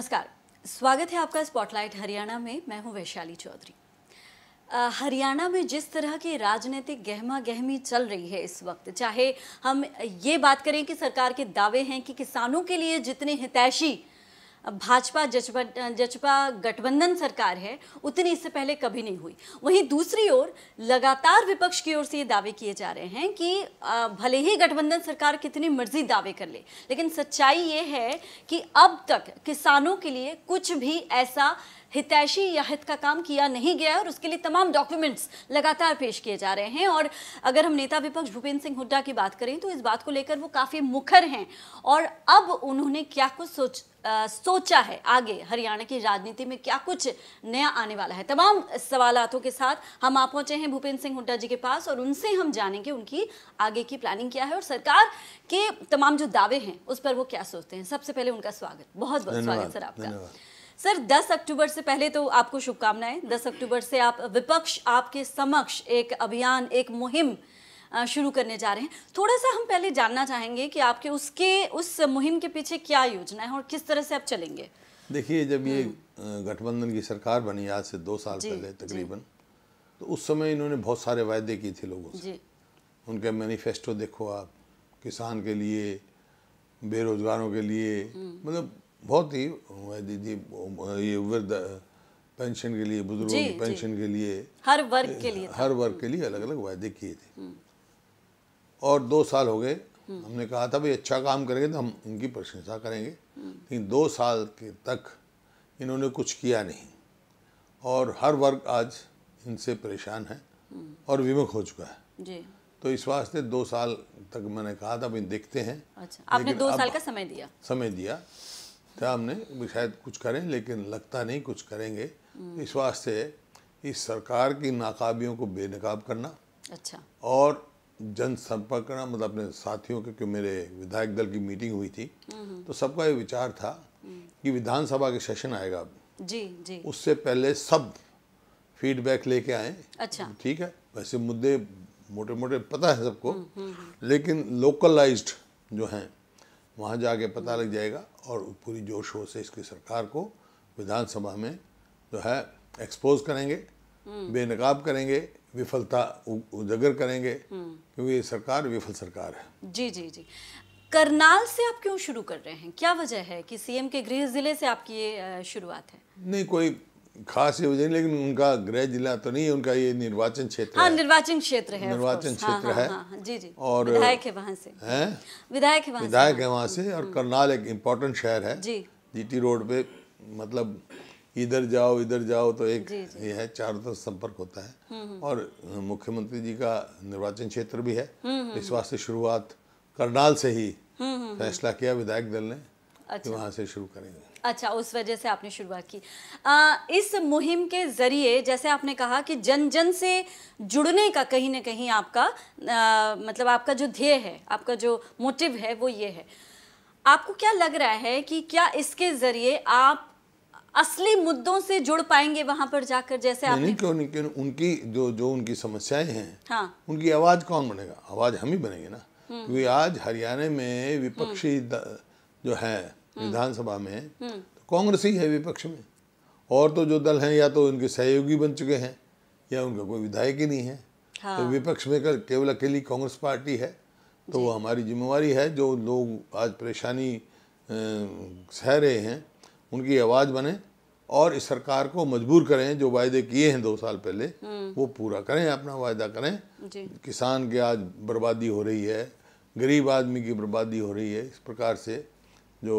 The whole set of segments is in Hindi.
नमस्कार स्वागत है आपका स्पॉटलाइट हरियाणा में मैं हूं वैशाली चौधरी हरियाणा में जिस तरह की राजनीतिक गहमा गहमी चल रही है इस वक्त चाहे हम ये बात करें कि सरकार के दावे हैं कि किसानों के लिए जितने हितैषी भाजपा जजपा जजपा गठबंधन सरकार है उतनी इससे पहले कभी नहीं हुई वहीं दूसरी ओर लगातार विपक्ष की ओर से ये दावे किए जा रहे हैं कि भले ही गठबंधन सरकार कितनी मर्जी दावे कर ले लेकिन सच्चाई ये है कि अब तक किसानों के लिए कुछ भी ऐसा हितैषी या हित का काम किया नहीं गया है और उसके लिए तमाम डॉक्यूमेंट्स लगातार पेश किए जा रहे हैं और अगर हम नेता विपक्ष भूपेंद्र सिंह हुड्डा की बात करें तो इस बात को लेकर वो काफ़ी मुखर हैं और अब उन्होंने क्या कुछ सोच आ, सोचा है आगे हरियाणा की राजनीति में क्या कुछ नया आने वाला है तमाम सवालातों के साथ हम आ पहुंचे हैं भूपेंद्र सिंह हुड्डा जी के पास और उनसे हम जानेंगे उनकी आगे की प्लानिंग क्या है और सरकार के तमाम जो दावे हैं उस पर वो क्या सोचते हैं सबसे पहले उनका स्वागत बहुत बहुत स्वागत सर आपका सर 10 अक्टूबर से पहले तो आपको शुभकामनाएं 10 अक्टूबर से आप विपक्ष आपके समक्ष एक अभियान एक मुहिम शुरू करने जा रहे हैं थोड़ा सा हम पहले जानना चाहेंगे कि आपके उसके उस मुहिम के पीछे क्या योजना है और किस तरह से आप चलेंगे देखिए जब ये हम्म। गठबंधन की सरकार बनी आज से दो साल पहले तकरीबन तो उस समय इन्होंने बहुत सारे वायदे किए थे लोगों से उनके मैनिफेस्टो देखो आप किसान के लिए बेरोजगारों के लिए हम्म। मतलब बहुत ही दीदी ये वृद्ध पेंशन के लिए बुजुर्गों की पेंशन के लिए हर वर्ग के लिए हर वर्ग के लिए अलग अलग वायदे किए थे हम्म। और दो साल हो गए हम्म। हमने कहा था भाई अच्छा काम करेंगे तो हम उनकी प्रशंसा करेंगे हम्म। लेकिन दो साल के तक इन्होंने कुछ किया नहीं और हर वर्ग आज इनसे परेशान है और विमुख हो चुका है जी। तो इस वास्ते दो साल तक मैंने कहा था भाई देखते हैं अच्छा आपने दो साल का समय दिया समय दिया टर्म ने शायद कुछ करें लेकिन लगता नहीं कुछ करेंगे हम्म। इस वास्ते इस सरकार की नाकाबियों को बेनकाब करना अच्छा और जनसंपर्क करना मतलब अपने साथियों के क्यों मेरे विधायक दल की मीटिंग हुई थी हम्म, हम्म। तो सबका ये विचार था कि विधानसभा के सेशन आएगा अब जी जी उससे पहले सब फीडबैक लेके आए अच्छा ठीक है वैसे मुद्दे मोटे मोटे पता है सबको लेकिन लोकलाइज्ड जो हैं वहाँ जाके पता लग जाएगा और पूरी जोर शोर से इसकी सरकार को विधानसभा में जो है एक्सपोज करेंगे हम्म। बेनकाब करेंगे विफलता उजागर करेंगे हम्म। क्योंकि ये सरकार विफल सरकार है जी जी जी करनाल से आप क्यों शुरू कर रहे हैं क्या वजह है कि सीएम के गृह जिले से आपकी ये शुरुआत है नहीं कोई खास योजना लेकिन उनका गृह जिला तो नहीं है उनका ये निर्वाचन क्षेत्र हाँ, निर्वाचन क्षेत्र है निर्वाचन हाँ, क्षेत्र हाँ, है हाँ, हाँ, जी जी और विधायक है वहाँ से हैं विधायक है विधायक है वहाँ से हम्म, और हम्म। करनाल एक इम्पोर्टेंट शहर है जी टी रोड पे मतलब इधर जाओ इधर जाओ तो एक ये है चारों तरफ संपर्क होता है हम्म, और मुख्यमंत्री जी का निर्वाचन क्षेत्र भी है इस वास्ते शुरुआत करनाल से ही फैसला किया विधायक दल ने अच्छा। वहाँ से शुरू करेंगे अच्छा उस वजह से आपने शुरुआत की आ, इस मुहिम के ज़रिए जैसे आपने कहा कि जन जन से जुड़ने का कहीं ना कहीं आपका आ, मतलब आपका जो ध्येय है आपका जो मोटिव है वो ये है आपको क्या लग रहा है कि क्या इसके ज़रिए आप असली मुद्दों से जुड़ पाएंगे वहां पर जाकर जैसे नहीं, नहीं क्यों नहीं क्यों उनकी जो जो उनकी समस्याएं हैं हाँ। उनकी आवाज़ कौन बनेगा आवाज़ हम ही बनेंगे ना हम्म। क्योंकि आज हरियाणा में विपक्षी हम्म। जो है हम्म। विधानसभा में हम्म। तो कांग्रेस ही है विपक्ष में और तो जो दल हैं या तो उनके सहयोगी बन चुके हैं या उनका कोई विधायक ही नहीं है हाँ। तो विपक्ष में केवल अकेली कांग्रेस पार्टी है तो वो हमारी जिम्मेवारी है जो लोग आज परेशानी सह रहे हैं उनकी आवाज़ बने और इस सरकार को मजबूर करें जो वायदे किए हैं दो साल पहले हम्म। वो पूरा करें अपना वायदा करें किसान के आज बर्बादी हो रही है गरीब आदमी की बर्बादी हो रही है इस प्रकार से जो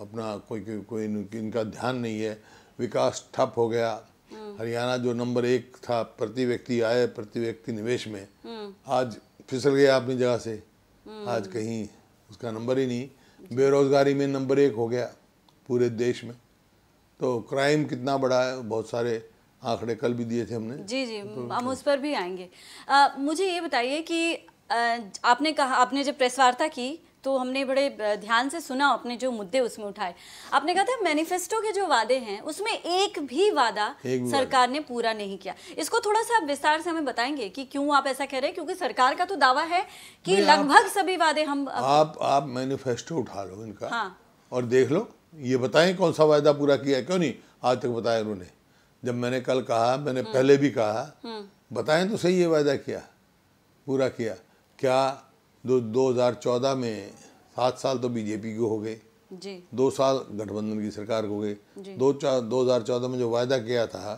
अपना कोई कोई इनका ध्यान नहीं है विकास ठप हो गया हम्म। हरियाणा जो नंबर एक था प्रति व्यक्ति आय प्रति व्यक्ति निवेश में हम्म। आज फिसल गया अपनी जगह से हम्म। आज कहीं उसका नंबर ही नहीं बेरोजगारी में नंबर एक हो गया पूरे देश में तो क्राइम कितना बड़ा है बहुत सारे आंकड़े कल भी दिए थे हमने जी जी तो हम तो उस पर भी आएंगे आ, मुझे ये बताइए कि आ, आपने कहा आपने जब प्रेस वार्ता की तो हमने बड़े ध्यान से सुना अपने जो मुद्दे उसमें उठाए आपने कहा था मैनिफेस्टो के जो वादे हैं उसमें एक भी वादा एक सरकार ने पूरा नहीं किया इसको थोड़ा सा विस्तार से हमें बताएंगे कि क्यों आप ऐसा कह रहे हैं क्योंकि सरकार का तो दावा है कि लगभग सभी वादे हम आप आप, मैनिफेस्टो उठा लो इनका हाँ। और देख लो ये बताएं कौन सा वायदा पूरा किया क्यों नहीं आज तक बताया उन्होंने जब मैंने कल कहा मैंने हम्म। पहले भी कहा हम्म। बताएं तो सही ये वायदा किया पूरा किया क्या दो हजार चौदह में सात साल तो बीजेपी के हो गए दो साल गठबंधन की सरकार हो गए दो दो हजार चौदह में जो वायदा किया था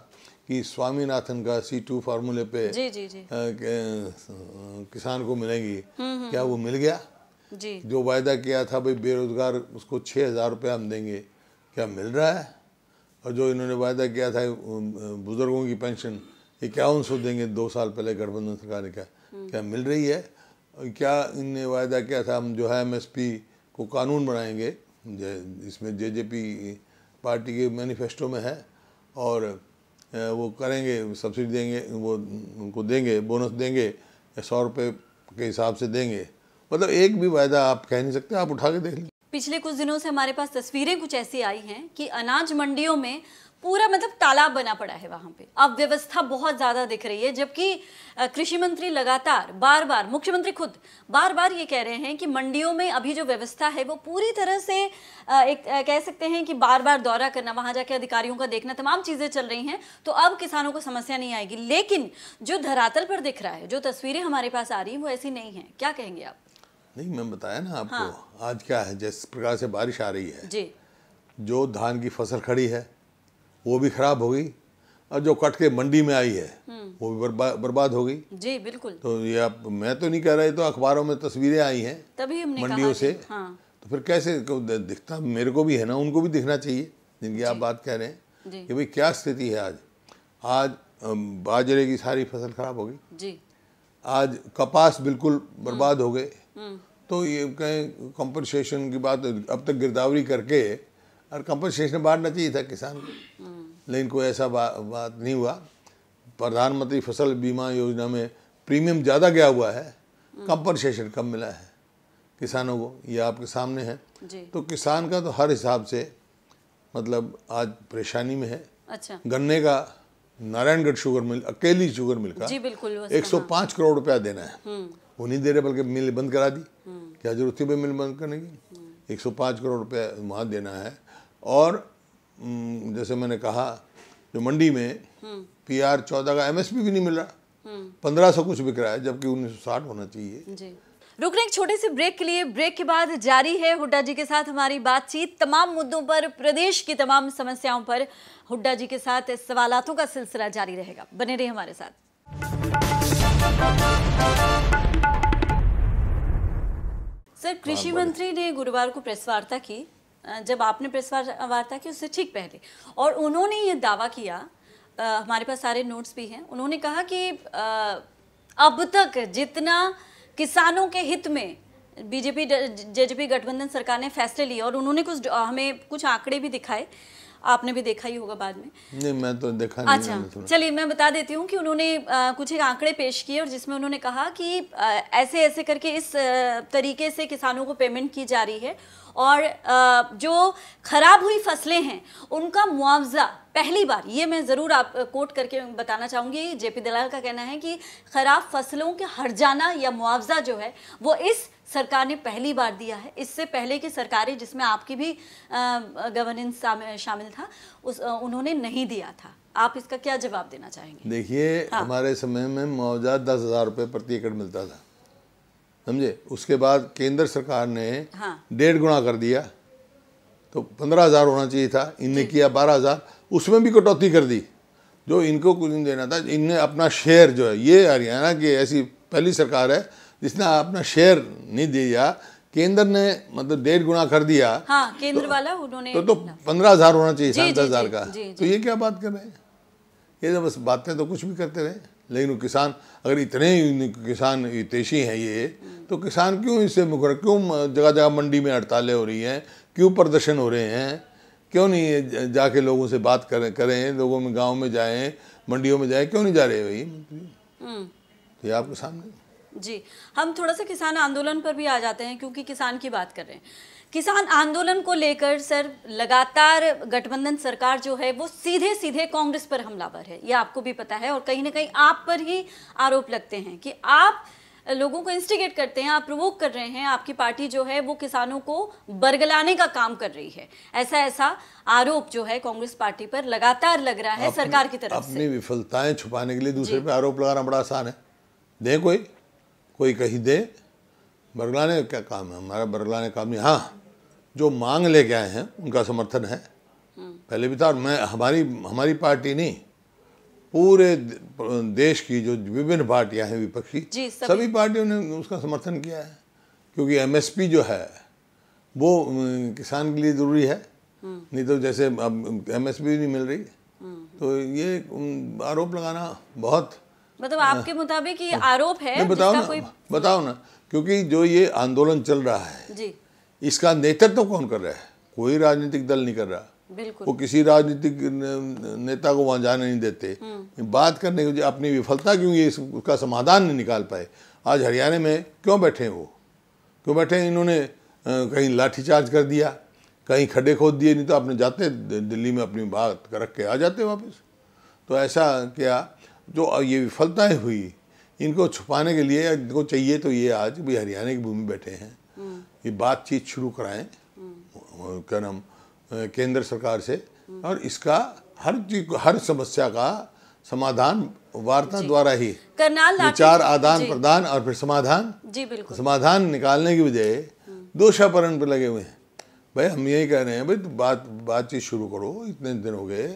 कि स्वामीनाथन का सी टू फार्मूले पे जी, जी, जी. आ, किसान को मिलेगी हम्म, हम्म, क्या वो हम्म। मिल गया जी जो वायदा किया था भाई बेरोजगार उसको छः हज़ार रुपया हम देंगे क्या मिल रहा है और जो इन्होंने वायदा किया था बुजुर्गों की पेंशन ये क्या उनसे देंगे दो साल पहले गठबंधन सरकार ने क्या क्या मिल रही है क्या इनने वायदा किया था हम जो है एमएसपी को कानून बनाएंगे इसमें पी पार्टी के मैनिफेस्टो में है और वो करेंगे सब्सिडी देंगे वो उनको देंगे बोनस देंगे सौ रुपये के हिसाब से देंगे मतलब एक भी वायदा आप कह नहीं सकते आप उठा के देख लें पिछले कुछ दिनों से हमारे पास तस्वीरें कुछ ऐसी आई हैं कि अनाज मंडियों में पूरा मतलब तालाब बना पड़ा है वहां पे अब व्यवस्था बहुत ज़्यादा दिख रही है जबकि कृषि मंत्री लगातार बार बार मुख्यमंत्री खुद बार बार ये कह रहे हैं कि मंडियों में अभी जो व्यवस्था है वो पूरी तरह से एक कह सकते हैं कि बार बार दौरा करना वहां जाके अधिकारियों का देखना तमाम चीज़ें चल रही हैं तो अब किसानों को समस्या नहीं आएगी लेकिन जो धरातल पर दिख रहा है जो तस्वीरें हमारे पास आ रही है वो ऐसी नहीं है क्या कहेंगे आप नहीं मैं बताया ना आपको हाँ। आज क्या है जिस प्रकार से बारिश आ रही है जी जो धान की फसल खड़ी है वो भी खराब हो गई और जो कट के मंडी में आई है हम्म। वो भी बर्बा, बर्बाद हो गई जी बिल्कुल तो ये आप मैं तो नहीं कह रहा ये तो अखबारों में तस्वीरें आई हैं तभी हमने मंडियों से हाँ। तो फिर कैसे दिखता मेरे को भी है ना उनको भी दिखना चाहिए जिनकी आप बात कह रहे हैं कि भाई क्या स्थिति है आज आज बाजरे की सारी फसल खराब हो गई जी आज कपास बिल्कुल बर्बाद हम्म। हो गए हम्म। तो ये कहें कॉम्पनसेशन की बात अब तक गिरदावरी करके और कंपनसेशन बांटना चाहिए था किसान लेकिन कोई ऐसा बा, बात नहीं हुआ प्रधानमंत्री फसल बीमा योजना में प्रीमियम ज़्यादा गया हुआ है कंपनसेशन कम मिला है किसानों को ये आपके सामने है तो किसान का तो हर हिसाब से मतलब आज परेशानी में है अच्छा गन्ने का नारायणगढ़ शुगर मिल अकेली शुगर मिल का जी बिल्कुल एक सौ पाँच करोड़ रुपया देना है हम्म। वो नहीं दे रहे बल्कि मिल बंद करा दी हम्म। क्या जरूरत थी मिल बंद करने की एक सौ पाँच करोड़ रुपया वहाँ देना है और जैसे मैंने कहा जो मंडी में पी हम्म। आर चौदह का एमएसपी भी नहीं मिल रहा हम्म। पंद्रह सौ कुछ बिक रहा है जबकि उन्नीस सौ साठ होना चाहिए रुकने एक छोटे से ब्रेक के लिए ब्रेक के बाद जारी है हुड्डा जी के साथ हमारी बातचीत तमाम मुद्दों पर प्रदेश की तमाम समस्याओं पर हुड्डा जी के साथ सवालों का सिलसिला जारी रहेगा बने रहे हमारे साथ सर हाँ, कृषि मंत्री ने गुरुवार को प्रेस वार्ता की जब आपने प्रेस वार्ता की उससे ठीक पहले और उन्होंने ये दावा किया आ, हमारे पास सारे नोट्स भी हैं उन्होंने कहा कि आ, अब तक जितना किसानों के हित में बीजेपी जेजेपी गठबंधन सरकार ने फैसले लिए और उन्होंने कुछ हमें कुछ आंकड़े भी दिखाए आपने भी देखा ही होगा बाद में नहीं मैं तो देखा अच्छा चलिए मैं बता देती हूँ कि उन्होंने आ, कुछ एक आंकड़े पेश किए और जिसमें उन्होंने कहा कि आ, ऐसे ऐसे करके इस आ, तरीके से किसानों को पेमेंट की जा रही है और जो ख़राब हुई फसलें हैं उनका मुआवजा पहली बार ये मैं ज़रूर आप कोट करके बताना चाहूँगी जेपी दलाल का कहना है कि ख़राब फसलों के हर जाना या मुआवजा जो है वो इस सरकार ने पहली बार दिया है इससे पहले की सरकारें जिसमें आपकी भी गवर्नेंस शामिल था उस उन्होंने नहीं दिया था आप इसका क्या जवाब देना चाहेंगे देखिए हाँ। हमारे समय में मुआवजा दस हज़ार रुपये प्रति एकड़ मिलता था समझे उसके बाद केंद्र सरकार ने हाँ। डेढ़ गुना कर दिया तो पंद्रह हज़ार होना चाहिए था इनने किया बारह हज़ार उसमें भी कटौती कर दी जो इनको कुछ नहीं देना था इनने अपना शेयर जो है ये हरियाणा की ऐसी पहली सरकार है जिसने अपना शेयर नहीं दिया केंद्र ने मतलब डेढ़ गुना कर दिया हाँ, तो केंद्र तो, वाला उन्होंने तो, तो पंद्रह हजार होना चाहिए दस हजार का जी, जी, तो ये क्या बात कर रहे हैं ये तो बस बातें तो कुछ भी करते रहे लेकिन वो किसान अगर इतने किसान हितेशी हैं ये तो किसान क्यों इससे मुकर क्यों जगह जगह मंडी में हड़तालें हो रही हैं क्यों प्रदर्शन हो रहे हैं क्यों नहीं जाके लोगों से बात करें करें लोगों में गाँव में जाएं मंडियों में जाएं क्यों नहीं जा रहे भाई हम्म। तो ये आपके सामने जी हम थोड़ा सा किसान आंदोलन पर भी आ जाते हैं क्योंकि किसान की बात कर रहे हैं किसान आंदोलन को लेकर सर लगातार गठबंधन सरकार जो है वो सीधे सीधे कांग्रेस पर हमलावर है ये आपको भी पता है और कहीं ना कहीं आप पर ही आरोप लगते हैं कि आप लोगों को इंस्टिगेट करते हैं आप प्रवोक कर रहे हैं आपकी पार्टी जो है वो किसानों को बरगलाने का काम कर रही है ऐसा ऐसा आरोप जो है कांग्रेस पार्टी पर लगातार लग रहा है सरकार की तरफ अपनी विफलताएं छुपाने के लिए दूसरे पर आरोप लगाना बड़ा आसान है दे कोई कोई कहीं दे बरगलाने का काम है हमारा बरगलाने का काम यहाँ हाँ जो मांग लेके आए हैं उनका समर्थन है पहले भी था और मैं हमारी हमारी पार्टी नहीं पूरे देश की जो विभिन्न पार्टियां हैं विपक्षी सभी, सभी पार्टियों ने उसका समर्थन किया है क्योंकि एमएसपी जो है वो किसान के लिए ज़रूरी है हम्म। नहीं तो जैसे अब एमएसपी नहीं मिल रही हम्म। तो ये आरोप लगाना बहुत मतलब आपके मुताबिक ये आरोप है बताओ ना कोई... बताओ ना क्योंकि जो ये आंदोलन चल रहा है जी इसका नेतृत्व तो कौन कर रहा है कोई राजनीतिक दल नहीं कर रहा वो किसी राजनीतिक नेता को वहां जाने नहीं देते हम्म। बात करने की अपनी विफलता क्यों ये उसका समाधान नहीं निकाल पाए आज हरियाणा में क्यों बैठे हैं वो क्यों बैठे हैं इन्होंने कहीं लाठीचार्ज कर दिया कहीं खड्डे खोद दिए नहीं तो अपने जाते दिल्ली में अपनी बात रख के आ जाते वापस तो ऐसा क्या जो ये विफलताएं हुई इनको छुपाने के लिए इनको चाहिए तो ये आज भी हरियाणा की भूमि बैठे हैं ये बातचीत शुरू कराएं क्या नाम केंद्र सरकार से और इसका हर हर समस्या का समाधान वार्ता द्वारा ही करनाल विचार आदान प्रदान और फिर समाधान जी बिल्कुल समाधान निकालने की बजाय दोषापरण पर लगे हुए हैं भाई हम यही कह रहे हैं भाई तो बात बातचीत शुरू करो इतने दिन हो गए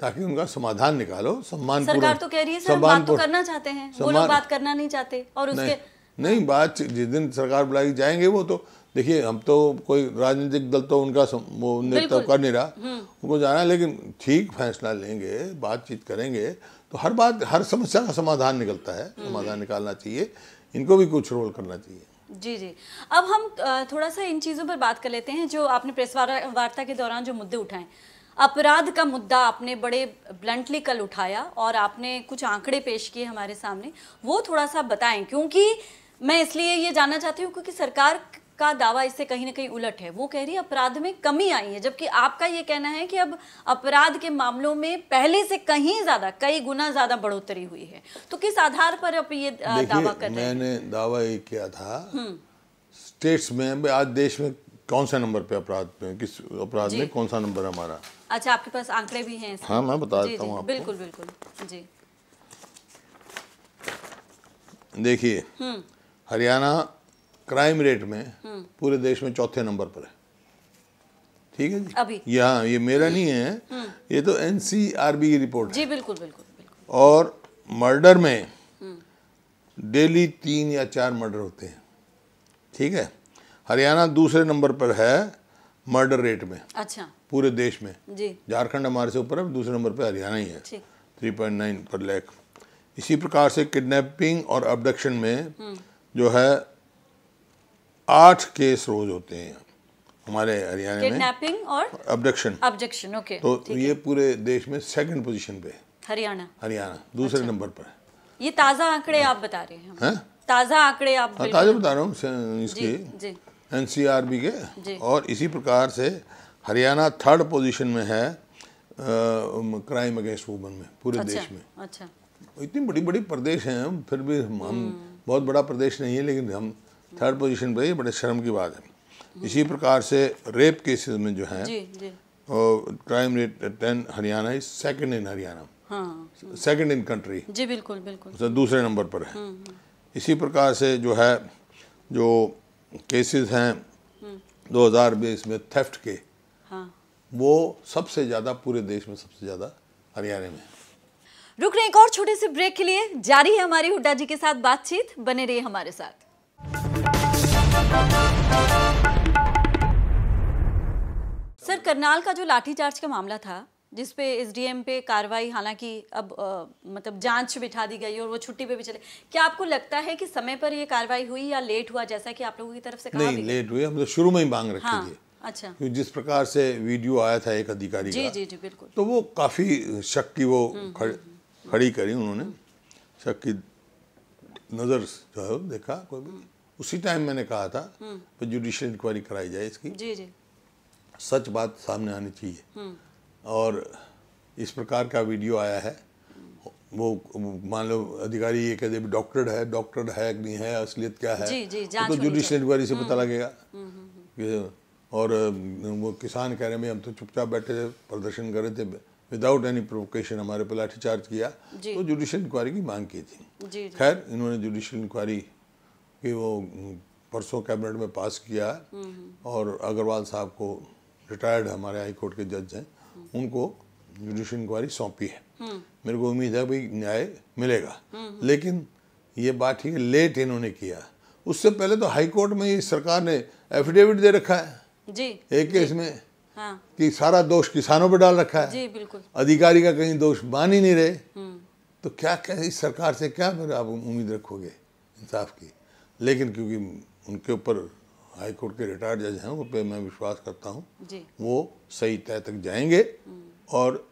ताकि उनका समाधान निकालो सम्मान सरकार तो कह रही है सर बात तो करना चाहते हैं वो लोग बात करना नहीं चाहते और उसके नहीं बात जिस दिन सरकार बुलाई जाएंगे वो तो देखिए हम तो कोई राजनीतिक दल तो उनका सम, नेतृत्व तो कर नहीं रहा हम्म। उनको जाना है लेकिन ठीक फैसला लेंगे बातचीत करेंगे तो हर बात हर समस्या का समाधान निकलता है हम्म। समाधान निकालना चाहिए इनको भी कुछ रोल करना चाहिए जी जी अब हम थोड़ा सा इन चीज़ों पर बात कर लेते हैं जो आपने प्रेस वार्ता के दौरान जो मुद्दे उठाए अपराध का मुद्दा आपने बड़े ब्लंटली कल उठाया और आपने कुछ आंकड़े पेश किए हमारे सामने वो थोड़ा सा बताएं क्योंकि मैं इसलिए ये जानना चाहती हूँ क्योंकि सरकार का दावा इससे कहीं ना कहीं उलट है वो कह रही है अपराध में कमी आई है जबकि आपका ये कहना है कि अब अपराध के मामलों में पहले से कहीं ज्यादा कई गुना ज्यादा बढ़ोतरी हुई है तो किस आधार पर आप ये दावा कर रहे हैं मैंने दावा ये किया था हम्म। स्टेट्स में आज देश में कौन सा नंबर पे अपराध में किस अपराध में कौन सा नंबर हमारा अच्छा आपके पास आंकड़े भी हैं हाँ मैं बता देता हूँ बिल्कुल बिल्कुल जी देखिए हम्म। हरियाणा क्राइम रेट में पूरे देश में चौथे नंबर पर है ठीक है जी अभी यहाँ ये मेरा नहीं है हम्म। ये तो एन की रिपोर्ट जी बिल्कुल बिल्कुल बिल्कुल और मर्डर में हम्म। डेली तीन या चार मर्डर होते हैं ठीक है हरियाणा दूसरे नंबर पर है मर्डर रेट में अच्छा पूरे देश में झारखंड हमारे से ऊपर है दूसरे नंबर पर हरियाणा ही है थ्री पॉइंट नाइन पर लैख इसी प्रकार से किडनैपिंग और अबडक्शन में हम्म। जो है आठ केस रोज होते हैं हमारे हरियाणा में और अब्डक्शन अब्डक्शन ओके तो ये पूरे देश में सेकंड पोजीशन पे हरियाणा हरियाणा दूसरे अच्छा। नंबर पर ये ताज़ा आंकड़े आप बता रहे हैं है? हाँ? ताज़ा आंकड़े आप हाँ, ताज़ा बता रहा हूँ इसके एन सी आर बी के और इसी प्रकार से हरियाणा थर्ड पोजीशन में है क्राइम अगेंस्ट वुमन में पूरे अच्छा, देश में अच्छा इतनी बड़ी बड़ी प्रदेश हैं फिर भी हम हम्म। बहुत बड़ा प्रदेश नहीं है लेकिन हम थर्ड पोजीशन पर ही बड़े शर्म की बात है इसी प्रकार से रेप केसेस में जो है crime rate ten Haryana is second in Haryana second in country जी बिल्कुल बिल्कुल तो दूसरे नंबर पर है हम्म, हम्म। इसी प्रकार से जो है जो केसेस हैं 2020 हम्म। में थेफ्ट के हाँ। वो सबसे ज़्यादा पूरे देश में सबसे ज़्यादा हरियाणा में रुक रहे एक और छोटे से ब्रेक के लिए जारी है हमारी हुड्डा जी के साथ बातचीत बने रहिए हमारे साथ सर करनाल का जो लाठीचार्ज का मामला था जिस पे एसडीएम पे कार्रवाई हालांकि अब आ, मतलब जांच बिठा दी गई और वो छुट्टी पे भी चले क्या आपको लगता है कि समय पर ये कार्रवाई हुई या लेट हुआ जैसा कि आप लोगों की तरफ से कहा नहीं लेट हुई हम तो शुरू में ही मांग रखी हाँ, थी अच्छा क्योंकि जिस प्रकार से वीडियो आया था एक अधिकारी जी, का जी जी बिल्कुल तो वो काफी शक की वो हम्म, हम्म, हम्म, खड़ी करी उन्होंने शक की नज़र जो है देखा कोई भी उसी टाइम मैंने कहा था जुडिशियल इंक्वायरी कराई जाए इसकी जी जी सच बात सामने आनी चाहिए हम्म। और इस प्रकार का वीडियो आया है वो मान लो अधिकारी ये कहते डॉक्टर्ड है डॉक्टर्ड है नहीं है असलियत क्या है जी, जी, तो जुडिशियल इंक्वायरी तो से पता हम्म। लगेगा हम्म, और वो किसान कह रहे हैं हम तो चुपचाप बैठे थे प्रदर्शन कर रहे थे विदाउट एनी प्रोवोकेशन हमारे पे लाठीचार्ज किया तो जुडिशियल इंक्वायरी की मांग की थी खैर इन्होंने जुडिशियल इंक्वायरी कि वो हम्म, परसों कैबिनेट में पास किया है हम्म। और अग्रवाल साहब को रिटायर्ड हमारे हाई कोर्ट के जज हैं हम्म। उनको जुडिशल इंक्वायरी सौंपी है मेरे को उम्मीद है भाई न्याय मिलेगा लेकिन ये बात ठीक है लेट इन्होंने किया उससे पहले तो हाई कोर्ट में ही सरकार ने एफिडेविट दे रखा है जी एक केस में हाँ। कि सारा दोष किसानों पर डाल रखा है जी बिल्कुल अधिकारी का कहीं दोष मान ही नहीं रहे तो क्या क्या इस सरकार से क्या फिर आप उम्मीद रखोगे इंसाफ की लेकिन क्योंकि उनके ऊपर हाई कोर्ट के रिटायर्ड जज हैं उन पर मैं विश्वास करता हूँ वो सही तय तक जाएंगे हम्म। और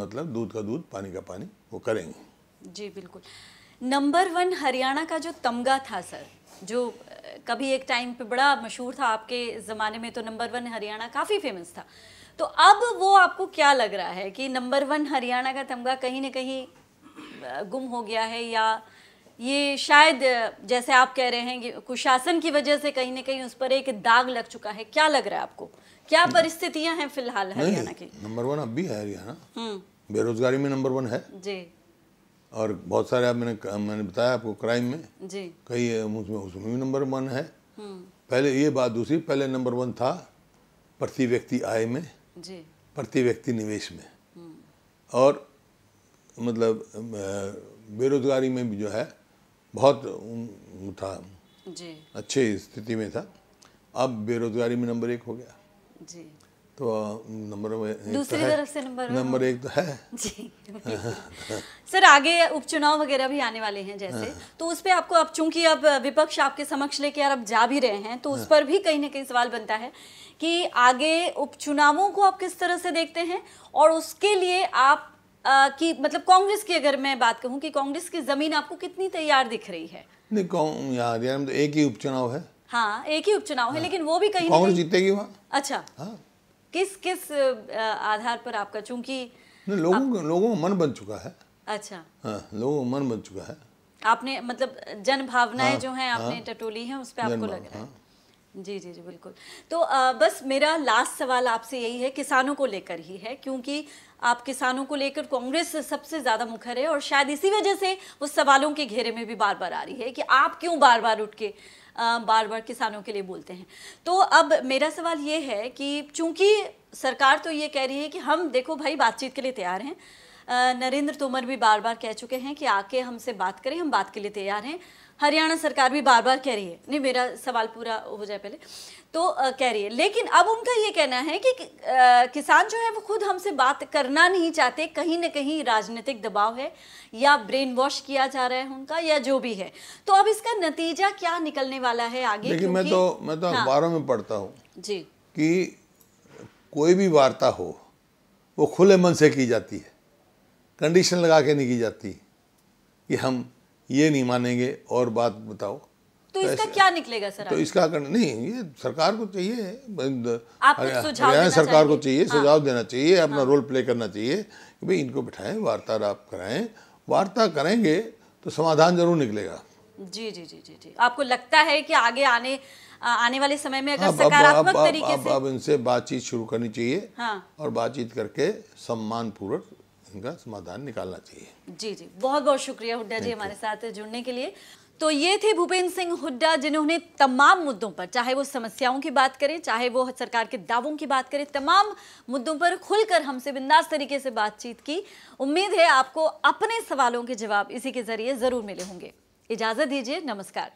मतलब दूध का दूध पानी का पानी वो करेंगे जी बिल्कुल नंबर वन हरियाणा का जो तमगा था सर जो कभी एक टाइम पे बड़ा मशहूर था आपके ज़माने में तो नंबर वन हरियाणा काफ़ी फेमस था तो अब वो आपको क्या लग रहा है कि नंबर वन हरियाणा का तमगा कहीं ना कहीं गुम हो गया है या ये शायद जैसे आप कह रहे हैं कुशासन की वजह से कहीं ना कहीं उस पर एक दाग लग चुका है क्या लग रहा है आपको क्या परिस्थितियां हैं फिलहाल हरियाणा की नंबर वन अब भी है हरियाणा हम्म। बेरोजगारी में नंबर वन है जी और बहुत सारे आप मैंने मैंने बताया आपको क्राइम में जी कई उसमें उसमें भी नंबर वन है हम्म। पहले ये बात दूसरी पहले नंबर वन था प्रति व्यक्ति आय में जी प्रति व्यक्ति निवेश में हम्म। और मतलब बेरोजगारी में भी जो है बहुत था जी अच्छे स्थिति में था अब बेरोजगारी में नंबर एक हो गया जी तो नंबर तो दूसरी तरफ से नंबर नंबर एक तो है जी सर आगे उपचुनाव वगैरह भी आने वाले हैं जैसे हाँ। तो उस पर आपको अब चूंकि अब विपक्ष आपके समक्ष लेके यार अब जा भी रहे हैं तो उस हाँ। पर भी कहीं ना कहीं सवाल बनता है कि आगे उपचुनावों को आप किस तरह से देखते हैं और उसके लिए आप कि मतलब कांग्रेस की अगर मैं बात कहूँ कि कांग्रेस की जमीन आपको कितनी तैयार दिख रही है नहीं यार यार तो एक ही उपचुनाव है हाँ एक ही उपचुनाव है हाँ। लेकिन वो भी कहीं कांग्रेस जीतेगी वहाँ अच्छा हाँ। किस किस आधार पर आपका चूंकि लोगों आप... लोगों का मन बन चुका है अच्छा हाँ, लोगों का मन बन चुका है आपने मतलब जन भावनाएं हाँ, जो हैं आपने हाँ, टटोली हैं उस पर आपको लग रहा है हाँ। जी जी जी बिल्कुल तो आ, बस मेरा लास्ट सवाल आपसे यही है किसानों को लेकर ही है क्योंकि आप किसानों को लेकर कांग्रेस सबसे ज़्यादा मुखर है और शायद इसी वजह से वो सवालों के घेरे में भी बार बार आ रही है कि आप क्यों बार बार उठ के बार बार किसानों के लिए बोलते हैं तो अब मेरा सवाल ये है कि चूंकि सरकार तो ये कह रही है कि हम देखो भाई बातचीत के लिए तैयार हैं नरेंद्र तोमर भी बार बार कह चुके हैं कि आके हमसे बात करें हम बात के लिए तैयार हैं हरियाणा सरकार भी बार बार कह रही है नहीं मेरा सवाल पूरा हो जाए पहले तो आ, कह रही है लेकिन अब उनका ये कहना है कि आ, किसान जो है वो खुद हमसे बात करना नहीं चाहते कहीं ना कहीं राजनीतिक दबाव है या ब्रेन वॉश किया जा रहा है उनका या जो भी है तो अब इसका नतीजा क्या निकलने वाला है आगे लेकिन मैं तो मैं तो हाँ। अखबारों हाँ, में पढ़ता हूँ जी कि कोई भी वार्ता हो वो खुले मन से की जाती है कंडीशन लगा के नहीं की जाती कि हम ये नहीं मानेंगे और बात बताओ तो इसका क्या निकलेगा सर तो इसका नहीं ये सरकार को चाहिए हरियाणा सरकार को चाहिए सुझाव हाँ। देना चाहिए अपना रोल हाँ। प्ले करना चाहिए कि भाई इनको बिठाएं वार्तालाप कराएं वार्ता करेंगे तो समाधान जरूर निकलेगा जी जी जी जी जी आपको लगता है कि आगे आने आने वाले समय में अगर हाँ, सकारात्मक तरीके से अब इनसे बातचीत शुरू करनी चाहिए और बातचीत करके सम्मान पूर्वक का समाधान निकालना चाहिए जी जी बहुत बहुत शुक्रिया हुड्डा जी हमारे साथ जुड़ने के लिए तो ये थे भूपेंद्र सिंह हुड्डा जिन्होंने तमाम मुद्दों पर चाहे वो समस्याओं की बात करें चाहे वो सरकार के दावों की बात करें तमाम मुद्दों पर खुलकर हमसे बिंदास तरीके से बातचीत की उम्मीद है आपको अपने सवालों के जवाब इसी के जरिए ज़रूर मिले होंगे इजाज़त दीजिए नमस्कार